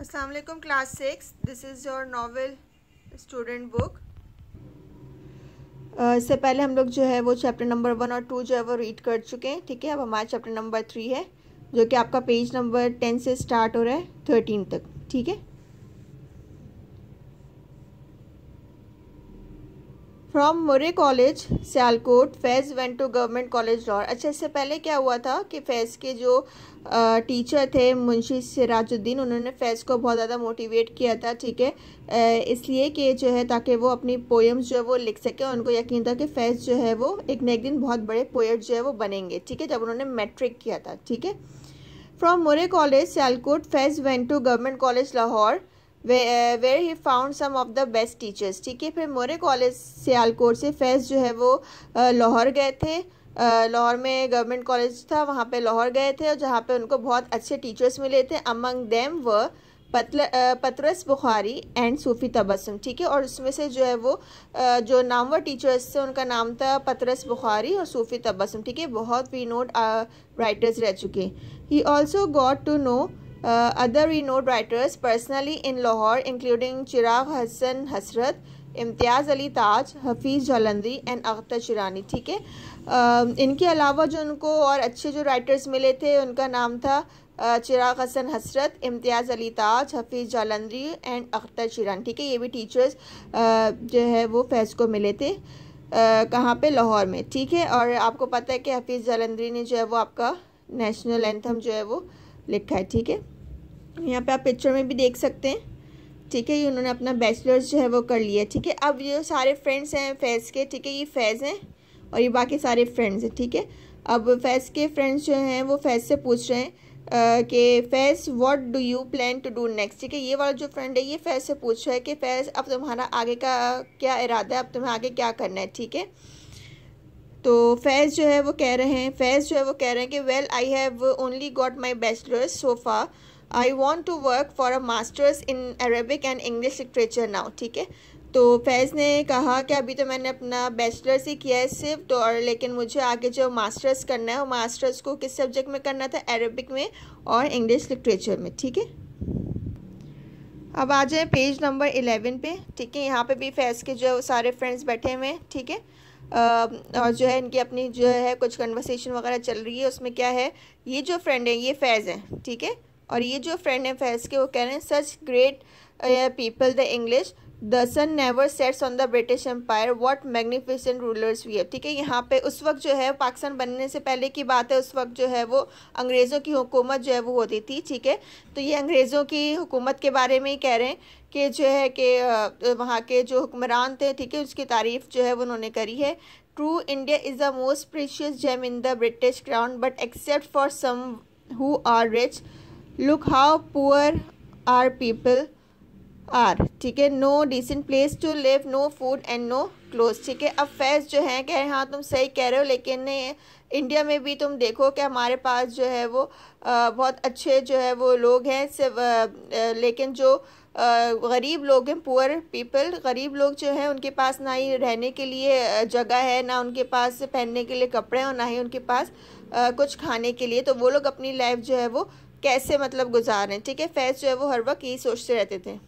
असलकुम class six this is your novel student book इससे पहले हम लोग जो है वो चैप्टर नंबर वन और टू जो है वो रीड कर चुके हैं ठीक है अब हमारा चैप्टर नंबर थ्री है जो कि आपका पेज नंबर टेन से स्टार्ट हो रहा है थर्टीन तक ठीक है from Murray college Sialkot Faiz went to government college Lahore अच्छा इससे पहले क्या हुआ था कि फैज़ के जो टीचर थे मुंशी सिराजुद्दीन उन्होंने फैज़ को बहुत ज़्यादा मोटिवेट किया था ठीक है इसलिए कि जो है ताकि वो अपनी पोएम्स जो है वो लिख सकें उनको यकीन था कि फैज़ जो है वो एक नए एक दिन बहुत बड़े पोएट जो है वो बनेंगे ठीक है जब उन्होंने मैट्रिक किया था ठीक है from Murray college Sialkot Faiz went to government college Lahore where he found some of the best teachers ठीक है फिर मोरे कॉलेज सियालकोट से फैज जो है वो uh, लाहौर गए थे uh, लाहौर में गवर्नमेंट कॉलेज था वहाँ पे लाहौर गए थे और जहाँ पे उनको बहुत अच्छे टीचर्स मिले थे अमंग देम व पतल uh, पतरस बुखारी एंड सूफ़ी तबस्म ठीक है और उसमें से जो है वो जो नामवर टीचर्स थे उनका नाम था पतरस बुखारी और सूफ़ी तबस्म ठीक है बहुत वी नोट राइटर्स रह चुके he also got to know Uh, other renowned writers personally in Lahore including Chirag Hassan Hasrat, Imtiaz Ali Taj Hafeez Jalandhari and Akhtar Shirani ठीक है uh, इनके अलावा जो उनको और अच्छे जो राइटर्स मिले थे उनका नाम था चिराग हसन हसरत इम्तियाज़ अली ताज हफीज़ जालंधरी एंड अख्तर चिरानी ठीक है ये भी टीचर्स uh, जो है वो फैज़ को मिले थे uh, कहाँ पे लाहौर में ठीक है और आपको पता है कि हफीज़ जालंधरी ने जो है वो आपका नेशनल एंथम जो है वो लिखा है ठीक है यहाँ पे आप पिक्चर में भी देख सकते हैं ठीक है ये उन्होंने अपना बैचलर्स जो है वो कर लिया ठीक है अब ये सारे फ्रेंड्स हैं फैज़ के ठीक है ये फैज़ हैं और ये बाकी सारे फ्रेंड्स हैं ठीक है अब फैज़ के फ्रेंड्स जो हैं वो फैज़ से पूछ रहे हैं कि Faiz what do you plan to do next ठीक है ये वाला जो फ्रेंड है ये फैज़ से पूछ रहा है कि फैज़ अब तुम्हारा आगे का क्या इरादा है अब तुम्हें आगे क्या करना है ठीक है तो फैज़ जो है वो कह रहे हैं फैज़ जो है वो कह रहे हैं कि well I have only got my bachelors so far I want to work for a masters in Arabic and English literature now ठीक है तो फैज़ ने कहा कि अभी तो मैंने अपना बैचलर्स ही किया है सिर्फ तो और लेकिन मुझे आगे जो मास्टर्स करना है वो मास्टर्स को किस सब्जेक्ट में करना था अरेबिक में और इंग्लिश लिटरेचर में ठीक है अब आ जाए पेज नंबर एलेवन पे ठीक है यहाँ पे भी फैज़ के जो सारे फ्रेंड्स बैठे हुए हैं ठीक है और जो है इनकी अपनी जो है कुछ कन्वर्सेशन वगैरह चल रही है उसमें क्या है ये जो फ्रेंड है ये फैज़ है ठीक है और ये जो फ्रेंड है फैज़ के वो कह रहे हैं such great people the English the sun never sets on the British empire what magnificent rulers we have ठीक है यहाँ पे उस वक्त जो है पाकिस्तान बनने से पहले की बात है उस वक्त जो है वो अंग्रेज़ों की हुकूमत जो है वो होती थी ठीक है तो ये अंग्रेज़ों की हुकूमत के बारे में ही कह रहे हैं कि जो है कि वहाँ के जो हुक्मरान थे ठीक है उसकी तारीफ़ जो है उन्होंने करी है true India is the most precious gem in the British crown but except for some who are rich look how poor are people are ठीक है no decent place to live no food and no clothes ठीक है अब फैज जो है कह रहे हाँ तुम सही कह रहे हो लेकिन इंडिया में भी तुम देखो कि हमारे पास जो है वो आ, बहुत अच्छे जो है वो लोग हैं सिर्फ लेकिन जो गरीब लोग हैं पुअर पीपल गरीब लोग जो हैं उनके पास ना ही रहने के लिए जगह है ना उनके पास पहनने के लिए कपड़े हैं और ना ही उनके पास आ, कुछ खाने के लिए तो वो लोग अपनी लाइफ जो है वो कैसे मतलब गुजार रहे हैं ठीक है फैज जो है वो हर वक्त यही सोचते रहते थे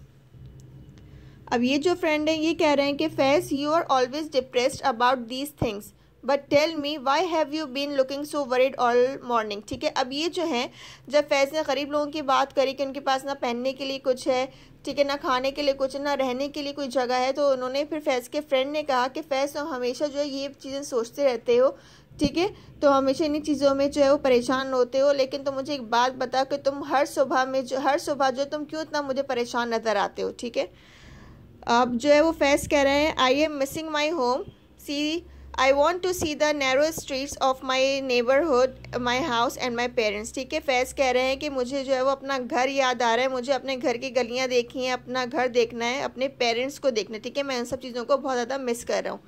अब ये जो फ्रेंड है ये कह रहे हैं कि Faiz you are always depressed about these things but tell me why have you been looking so worried all morning ठीक है अब ये जो है जब फैज़ ने गरीब लोगों की बात करी कि उनके पास ना पहनने के लिए कुछ है ठीक है ना खाने के लिए कुछ ना रहने के लिए कोई जगह है तो उन्होंने फिर फैज़ के फ्रेंड ने कहा कि फैज़ तुम हमेशा जो है ये चीज़ें सोचते रहते हो ठीक है तो हमेशा इन्हीं चीज़ों में जो है वो परेशान होते हो लेकिन तो मुझे एक बात बताओ कि तुम हर सुबह में जो हर सुबह जो तुम क्यों इतना मुझे परेशान नज़र आते हो ठीक है अब जो है वो फैस कह रहे हैं I am missing my home see I want to see the narrow streets of my neighbourhood my house and my parents ठीक है फैज़ कह रहे हैं कि मुझे जो है वो अपना घर याद आ रहा है मुझे अपने घर की गलियाँ देखी हैं अपना घर देखना है अपने पेरेंट्स को देखना है ठीक है मैं उन सब चीज़ों को बहुत ज़्यादा मिस कर रहा हूँ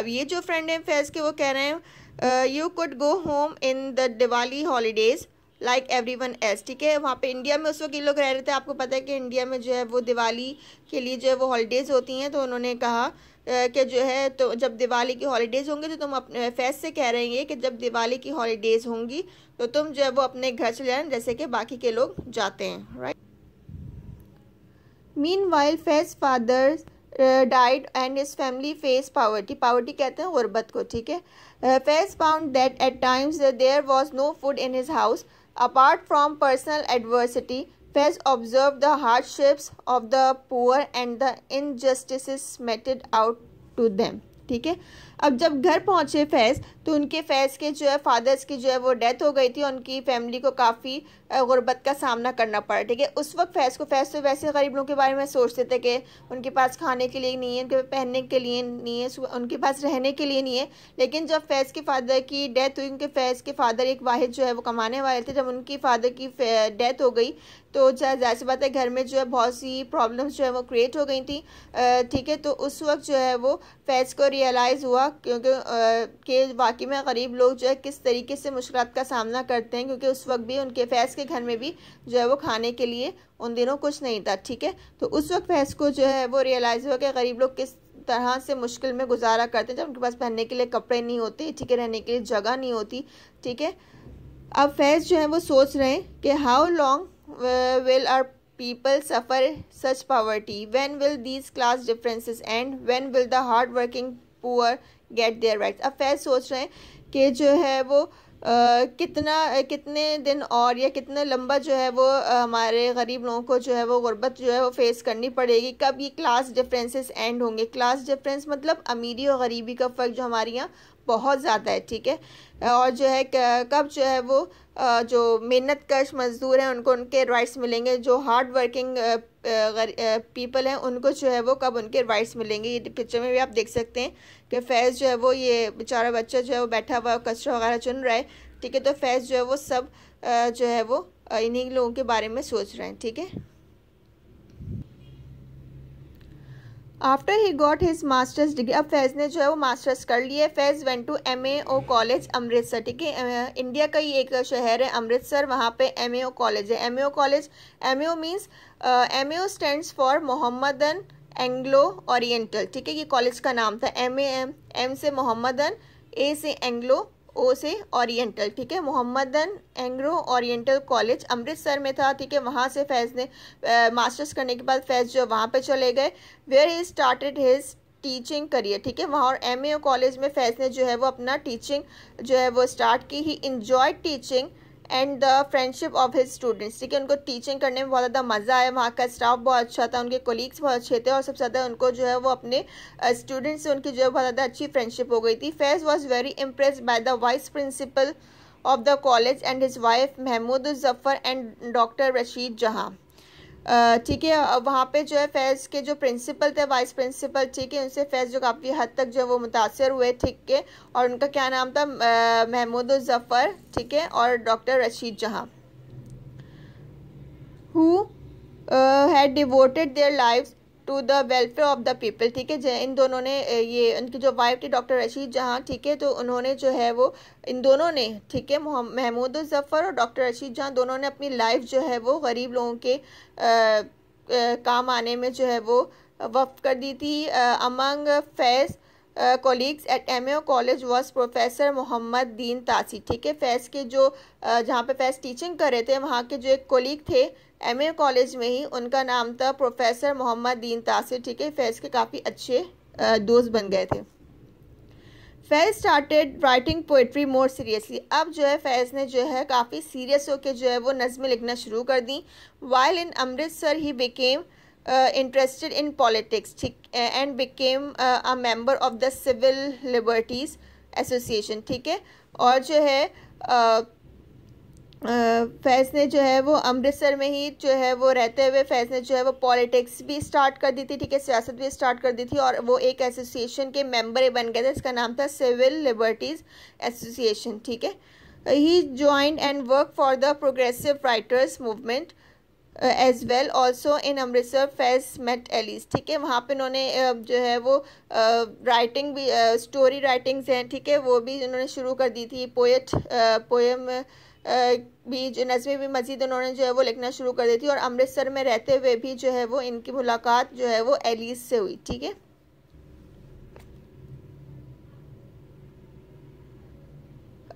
अब ये जो फ्रेंड हैं फैज़ के वो कह रहे हैं you could go home in the Diwali holidays like everyone else ठीक है वहाँ पे इंडिया में उस वक्त ये लोग रह रहे थे आपको पता है कि इंडिया में जो है वो दिवाली के लिए जो है वो हॉलीडेज़ होती हैं तो उन्होंने कहा कि जो है तो जब दिवाली की हॉलीडेज़ होंगे तो तुम अपने फैस से कह रहे हैं कि जब दिवाली की हॉलीडेज़ होंगी तो तुम जो है वो अपने घर चले जाए जैसे कि बाकी के लोग जाते हैं right meanwhile Faiz fathers died and his family faced poverty poverty कहते हैं गुरबत को ठीक है Faiz found that at times there was no food in his house Apart from personal adversity, Fez observed the hardships of the poor and the injustices meted out to them. ठीक है अब जब घर पहुंचे फैज़ तो उनके फैज़ के जो है फादर्स की जो है वो डेथ हो गई थी उनकी फैमिली को काफ़ी गुर्बत का सामना करना पड़ा ठीक है उस वक्त फैज़ को फैज़ तो वैसे गरीब लोगों के बारे में सोचते थे कि उनके पास खाने के लिए नहीं है उनके पहनने के लिए नहीं है उनके पास रहने के लिए नहीं है लेकिन जब फैज़ के फादर की डेथ हुई उनके फैज़ के फादर एक वाहिद जो है वो कमाने वाले थे जब उनकी फादर की डेथ हो गई तो जाहिर सी बात है घर में जो है बहुत सी प्रॉब्लम्स जो है वो क्रिएट हो गई थी ठीक है तो उस वक्त जो है वो फैज को रियलाइज़ हुआ क्योंकि के वाकई में गरीब लोग जो है किस तरीके से मुश्किल का सामना करते हैं क्योंकि उस वक्त भी उनके फैज़ के घर में भी जो है वो खाने के लिए उन दिनों कुछ नहीं था ठीक है तो उस वक्त फैज़ को जो है वो रियलाइज़ हुआ कि गरीब लोग किस तरह से मुश्किल में गुजारा करते हैं जब उनके पास पहनने के लिए कपड़े नहीं होते ठीक है रहने के लिए जगह नहीं होती ठीक है अब फैज़ जो है वो सोच रहे हैं कि how long Uh, will our people suffer such poverty? When will these class differences end? When will the hard working poor get their rights? अब फैज सोच रहे हैं कि जो है वो कितना कितने दिन और या कितना लंबा जो है वो हमारे गरीब लोगों को जो है वो गुर्बत जो है वो फेस करनी पड़ेगी कब ये क्लास डिफरेंसेस एंड होंगे क्लास डिफरेंस मतलब अमीरी और गरीबी का फ़र्क जो हमारे यहाँ बहुत ज़्यादा है ठीक है और जो है कब जो है वो जो मेहनत कश मज़दूर हैं उनको उनके राइट्स मिलेंगे जो हार्ड वर्किंग पीपल हैं उनको जो है वो कब उनके राइट्स मिलेंगे ये पिक्चर में भी आप देख सकते हैं कि फैज़ जो है वो ये बेचारा बच्चा जो है वो बैठा हुआ कचरा वगैरह चुन रहा है ठीक है तो फैज़ जो है वो सब जो है वो इन्हीं लोगों के बारे में सोच रहे हैं ठीक है after he got his masters degree अब फैज़ ने जो है वो मास्टर्स कर लिए Faiz went to M A O college Amritsar ठीक है इंडिया का ही एक शहर है अमृतसर वहाँ पे एम ए ओ कॉलेज है M A O college M A O means M A O stands for Mohammedan Anglo Oriental ठीक है ये कॉलेज का नाम था एम ए एम एम से मोहम्मदन ए से एंग्लो ओ से ओरिएंटल ठीक है Mohammedan Anglo Oriental college Amritsar में था ठीक है वहाँ से फैज ने मास्टर्स करने के बाद फैज जो वहाँ पे चले गए where he started his teaching career ठीक है वहाँ और एम कॉलेज में फैज ने जो है वो अपना टीचिंग जो है वो स्टार्ट की he enjoy teaching and the friendship of his students ठीक है उनको टीचिंग करने में बहुत ज़्यादा मज़ा आया वहाँ का स्टाफ बहुत अच्छा था उनके कोलीग्स बहुत अच्छे थे और सबसे ज़्यादा उनको जो है वो अपने स्टूडेंट्स से उनकी जो है बहुत ज़्यादा अच्छी फ्रेंडशिप हो गई थी Faiz was very impress by the vice principal of the college and his wife Mahmood Zafar and doctor Rashid Jahan ठीक है वहाँ पे जो है फैज़ के जो प्रिंसिपल थे वाइस प्रिंसिपल ठीक है उनसे फैज़ जो काफ़ी हद तक जो है वो मुतासर हुए ठीक है और उनका क्या नाम था महमूद ज़फ़र ठीक है और doctor Rashid Jahan who had devoted their life to the welfare of the people ठीक है इन दोनों ने ये उनकी जो वाइफ थी डॉक्टर रशीद जहाँ ठीक है तो उन्होंने जो है वो इन दोनों ने ठीक है महमूद जफ़र और डॉक्टर रशीद जहाँ दोनों ने अपनी लाइफ जो है वो गरीब लोगों के आ, आ, काम आने में जो है वो वफ़ कर दी थी among Faiz colleagues at M college was professor Mohammad Din Taseer ठीक है फैज़ के जो जहाँ पे फैज़ टीचिंग कर रहे थे वहाँ के जो एक कोलीग थे एम कॉलेज में ही उनका नाम था प्रोफेसर मोहम्मद दीन तासी ठीक है फैज़ के काफ़ी अच्छे दोस्त बन गए थे Faiz started writing poetry more seriously अब जो है फैज़ ने जो है काफ़ी सीरियस होकर जो है वो नज़में लिखना शुरू कर दी while in Amritsar he became uh, interested in politics uh, and became uh, a member of the civil liberties association ठीक है और जो है uh, uh, फैज़ ने जो है वो अमृतसर में ही जो है वो रहते हुए फैज़ ने जो है वो पॉलिटिक्स भी स्टार्ट कर दी थी ठीक है सियासत भी स्टार्ट कर दी थी और वो एक एसोसिएशन के मेंबर बन गए थे इसका नाम था सिविल लिबर्टीज़ एसोसिएशन ठीक है he join and work for the progressive writers movement as well also in Amritsar Faiz met Alice ठीक है वहाँ पे इन्होंने uh, जो है वो राइटिंग uh, भी स्टोरी uh, राइटिंग्स हैं ठीक है वो भी इन्होंने शुरू कर दी थी पोएट पोएम भी जो नज़में भी मज़ीद उन्होंने जो है वो लिखना शुरू कर दी थी और अमृतसर में रहते हुए भी जो है वो इनकी मुलाकात जो है वो एलिस से हुई ठीक है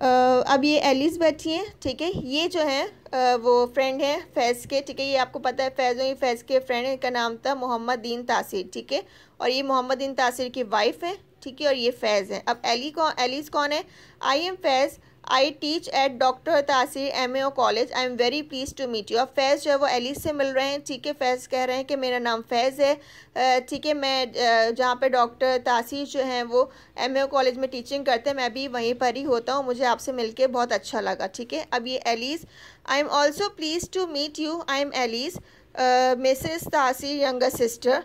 अब ये एलिस बैठी हैं ठीक है ये जो है वो फ्रेंड है फैज़ के ठीक है ये आपको पता है फैज़ों ये फैज़ के फ्रेंड इनका नाम था मोहम्मद दीन तासिर ठीक है और ये मोहम्मद दीन तासिर की वाइफ है ठीक है और ये फैज़ है अब एली कौन एलिस कौन है I am Faiz I teach at doctor Taseer M A college I am very please to meet you अब फैज़ जो है वो एलिस से मिल रहे हैं ठीक है फैज़ कह रहे हैं कि मेरा नाम फैज़ है ठीक है मैं जहाँ पे डॉक्टर तासीर जो हैं वो एम ए ओ कॉलेज में टीचिंग करते हैं मैं भी वहीं पर ही होता हूँ मुझे आपसे मिल के बहुत अच्छा लगा ठीक है अब ये Alice I am also please to meet you I am Alice Mrs Taseer younger sister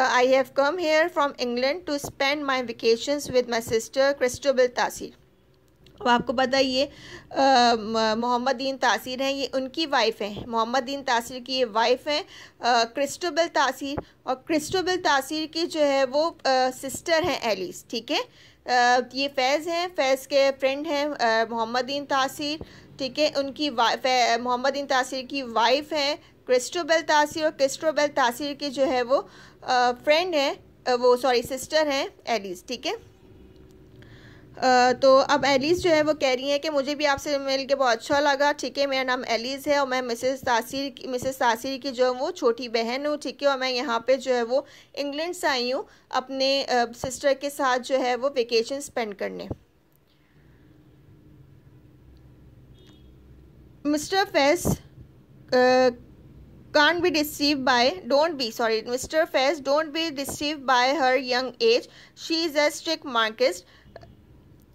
I have come here from England to spend my vacation with my sister Christobel Taseer अब तो आपको पता ये मोहम्मद दीन तासीर हैं ये उनकी वाइफ हैं मोहम्मद दीन तासीर की ये वाइफ हैं क्रिस्टोबल तासीर और क्रिस्टोबल तासीर की जो है वो आ, सिस्टर हैं एलिस ठीक है ये फैज़ हैं फैज़ के फ्रेंड हैं मोहम्मद दीन तासीर ठीक है उनकी मोहम्मद दीन तासीर की वाइफ हैं क्रिस्टोबल तासीर और क्रिस्टोबल तासीर के जो है वो फ्रेंड हैं वो सॉरी सिस्टर हैं एलिस ठीक है तो अब एलिस जो है वो कह रही हैं कि मुझे भी आपसे मिल के बहुत अच्छा लगा ठीक है मेरा नाम एलिस है और मैं मिसेस तासीर की मिसेस तासीर की जो है वो छोटी बहन हूँ ठीक है और मैं यहाँ पे जो है वो इंग्लैंड से आई हूँ अपने सिस्टर के साथ जो है वो वेकेशन स्पेंड करने Mr Faiz can be deceive by don't be sorry Mr Faiz don't be deceive by her young age she is a strict Marxist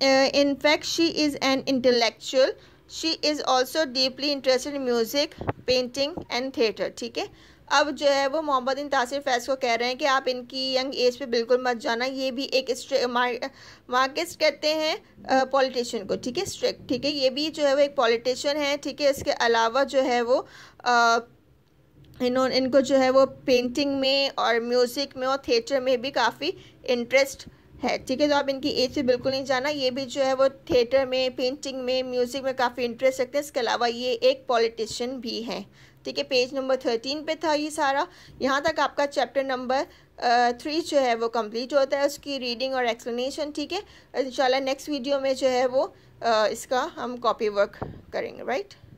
uh, in fact she is an intellectual she is also deeply interested in music painting and theater ठीक है अब जो है वो मोहम्मद इन तासिर फैज़ को कह रहे हैं कि आप इनकी यंग एज पे बिल्कुल मत जाना ये भी एक मार्केट कहते हैं पॉलिटिशियन को ठीक है स्ट्रिक्ट ठीक है ये भी जो है वो एक पॉलिटिशियन है ठीक है इसके अलावा जो है वो आ, इन्होंने इनको जो है वो पेंटिंग में और म्यूज़िक में और थिएटर में भी काफ़ी इंटरेस्ट है ठीक है तो आप इनकी एज से बिल्कुल नहीं जाना ये भी जो है वो थिएटर में पेंटिंग में म्यूज़िक में काफ़ी इंटरेस्ट रखते हैं इसके अलावा ये एक पॉलिटिशियन भी हैं ठीक है पेज नंबर थर्टीन पे था ये सारा यहाँ तक आपका चैप्टर नंबर थ्री जो है वो कंप्लीट होता है उसकी रीडिंग और एक्सप्लेनेशन ठीक है इंशाल्लाह नेक्स्ट वीडियो में जो है वो आ, इसका हम कॉपी वर्क करेंगे राइट